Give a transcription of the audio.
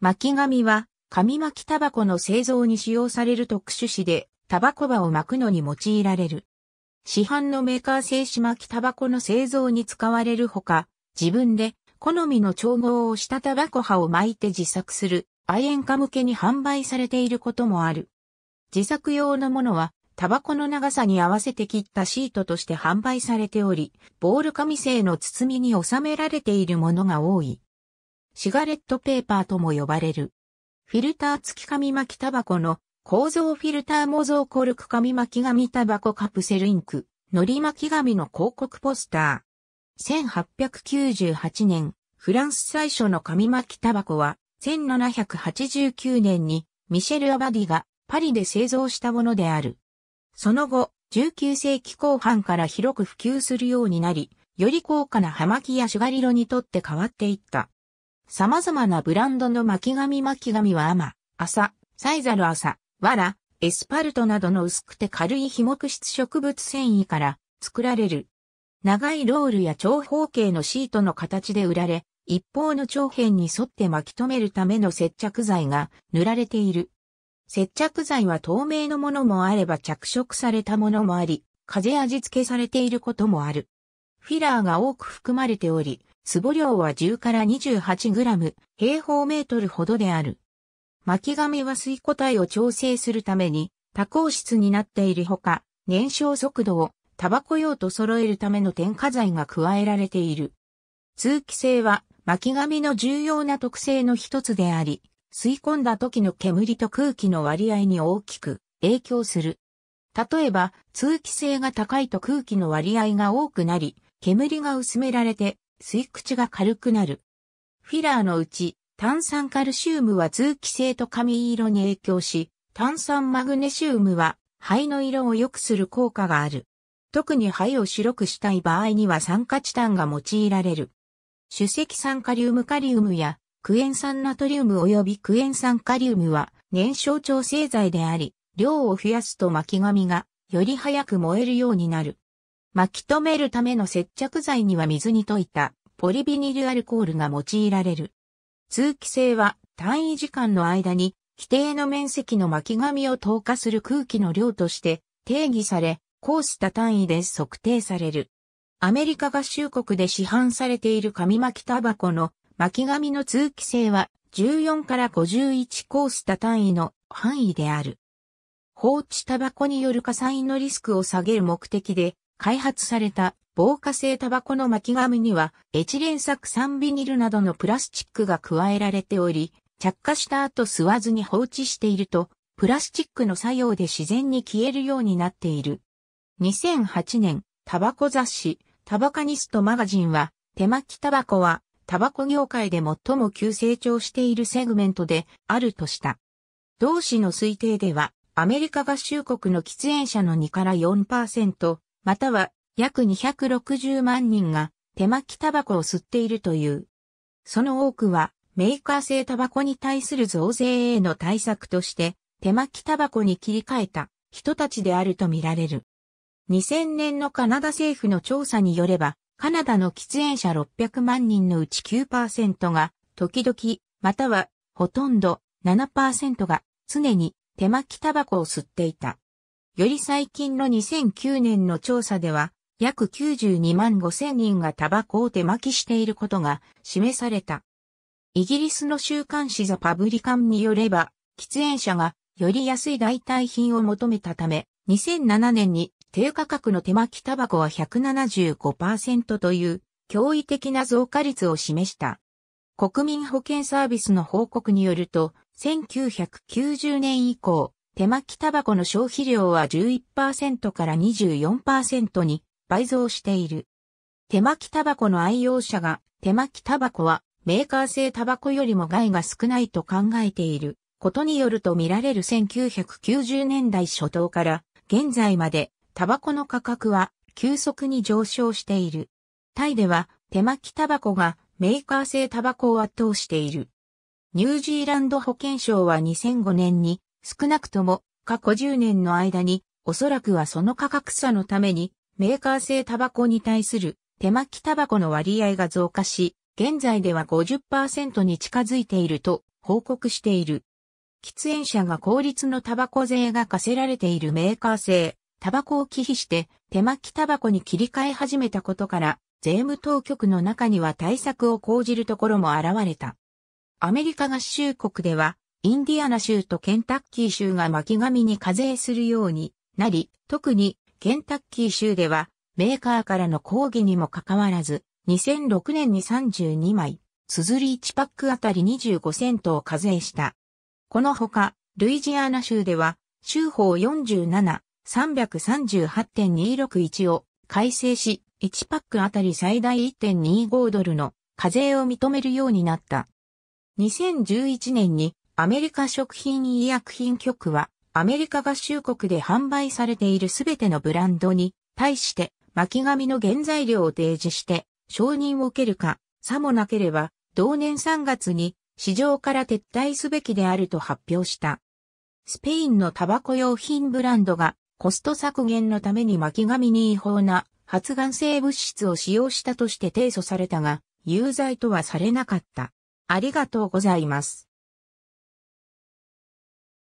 巻紙は、紙巻きタバコの製造に使用される特殊紙で、タバコ葉を巻くのに用いられる。市販のメーカー製紙巻きタバコの製造に使われるほか、自分で好みの調合をしたタバコ葉を巻いて自作する愛煙家向けに販売されていることもある。自作用のものは、タバコの長さに合わせて切ったシートとして販売されており、ボール紙製の包みに収められているものが多い。シガレットペーパーとも呼ばれる。フィルター付き紙巻きタバコの構造フィルター模造コルク紙巻き紙タバコカプセルインク、のり巻き紙の広告ポスター。1898年、フランス最初の紙巻きタバコは、1789年にミシェル・アバディがパリで製造したものである。その後、19世紀後半から広く普及するようになり、より高価な葉巻やシュガリロにとって変わっていった。様々なブランドの巻紙巻紙は甘、麻、サイザル麻、ら、エスパルトなどの薄くて軽い非木質植物繊維から作られる。長いロールや長方形のシートの形で売られ、一方の長辺に沿って巻き留めるための接着剤が塗られている。接着剤は透明のものもあれば着色されたものもあり、風味付けされていることもある。フィラーが多く含まれており、壺量は10から28グラム、平方メートルほどである。巻紙は水固体を調整するために多孔質になっているほか、燃焼速度をタバコ用と揃えるための添加剤が加えられている。通気性は巻紙の重要な特性の一つであり、吸い込んだ時の煙と空気の割合に大きく影響する。例えば、通気性が高いと空気の割合が多くなり、煙が薄められて吸い口が軽くなる。フィラーのうち、炭酸カルシウムは通気性と髪色に影響し、炭酸マグネシウムは肺の色を良くする効果がある。特に肺を白くしたい場合には酸化チタンが用いられる。主石酸カリウムカリウムやクエン酸ナトリウム及びクエン酸カリウムは燃焼調整剤であり、量を増やすと巻き髪がより早く燃えるようになる。巻き止めるための接着剤には水に溶いたポリビニルアルコールが用いられる。通気性は単位時間の間に規定の面積の巻き紙を透過する空気の量として定義され、コースた単位で測定される。アメリカ合衆国で市販されている紙巻きタバコの巻き紙の通気性は14から51コースタ単位の範囲である。放置タバコによる火災のリスクを下げる目的で開発された防火性タバコの巻紙にはエチレン酢酸ビニルなどのプラスチックが加えられており、着火した後吸わずに放置していると、プラスチックの作用で自然に消えるようになっている。2008年、タバコ雑誌、タバカニストマガジンは、手巻きタバコは、タバコ業界で最も急成長しているセグメントであるとした。同誌の推定では、アメリカ合衆国の喫煙者の2から4%、または約260万人が手巻きタバコを吸っているという。その多くはメーカー製タバコに対する増税への対策として手巻きタバコに切り替えた人たちであるとみられる。2000年のカナダ政府の調査によれば、カナダの喫煙者600万人のうち9%が、時々、または、ほとんど7%が、常に手巻きタバコを吸っていた。より最近の2009年の調査では、約92万5千人がタバコを手巻きしていることが示された。イギリスの週刊誌ザ・パブリカンによれば、喫煙者がより安い代替品を求めたため、2007年に低価格の手巻きタバコは175%という驚異的な増加率を示した。国民保健サービスの報告によると、1990年以降、手巻きタバコの消費量は11%から24%に倍増している。手巻きタバコの愛用者が手巻きタバコはメーカー製タバコよりも害が少ないと考えていることによると見られる1990年代初頭から現在までタバコの価格は急速に上昇している。タイでは手巻きタバコがメーカー製タバコを圧倒している。ニュージーランド保健省は2005年に少なくとも過去10年の間に、おそらくはその価格差のために、メーカー製タバコに対する手巻きタバコの割合が増加し、現在では50%に近づいていると報告している。喫煙者が効率のタバコ税が課せられているメーカー製、タバコを忌避して手巻きタバコに切り替え始めたことから、税務当局の中には対策を講じるところも現れた。アメリカ合衆国では、インディアナ州とケンタッキー州が巻紙に課税するようになり、特にケンタッキー州ではメーカーからの抗議にもかかわらず、2006年に32枚、ズリ1パックあたり25セントを課税した。このほか、ルイジアナ州では、州法47、338.261を改正し、1パックあたり最大1.25ドルの課税を認めるようになった。2011年にアメリカ食品医薬品局は、アメリカ合衆国で販売されているすべてのブランドに、対して、巻紙の原材料を提示して、承認を受けるか、さもなければ、同年3月に、市場から撤退すべきであると発表した。スペインのタバコ用品ブランドが、コスト削減のために巻紙に違法な発がん性物質を使用したとして提訴されたが、有罪とはされなかった。ありがとうございます。